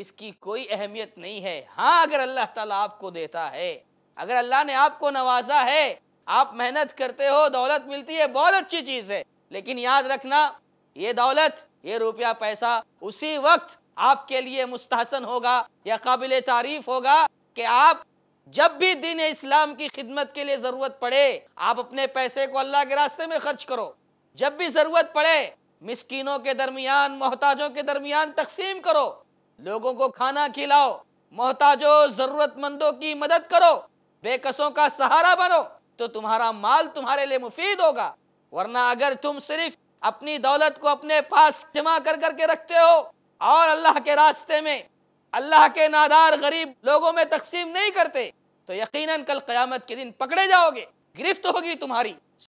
اس کی کوئی اہمیت نہیں ہے ہاں اگر اللہ تعالیٰ آپ کو دیتا ہے اگر اللہ نے آپ کو نوازا ہے آپ محنت کرتے ہو دولت ملتی ہے بہت اچھی چیز ہے لیکن یاد رکھنا یہ دولت یہ روپیہ پیسہ اسی وقت آپ کے لیے مستحسن ہوگا یا قابل تعریف ہوگا کہ آپ جب بھی دین اسلام کی خدمت کے لیے ضرورت پڑے آپ اپنے پیسے کو اللہ کے راستے میں خرچ کرو جب بھی ضرورت پڑے مسکینوں کے درمیان محتاجوں کے درمیان تقسیم کرو لوگوں کو کھانا کھلاؤ محتاجوں ضرورت مندوں کی مدد کرو بے قصوں کا سہارا بنو تو تمہارا مال تمہارے لیے مفید ہوگا ورنہ اگر تم صرف اپنی دولت کو اپنے پاس جمع کر کر کے رکھتے ہو اور اللہ کے راستے میں اللہ کے نادار غریب لوگوں میں تقسیم نہیں کرتے تو یقیناً کل قیامت کے دن پکڑے جاؤ گے گرفت ہوگی تمہاری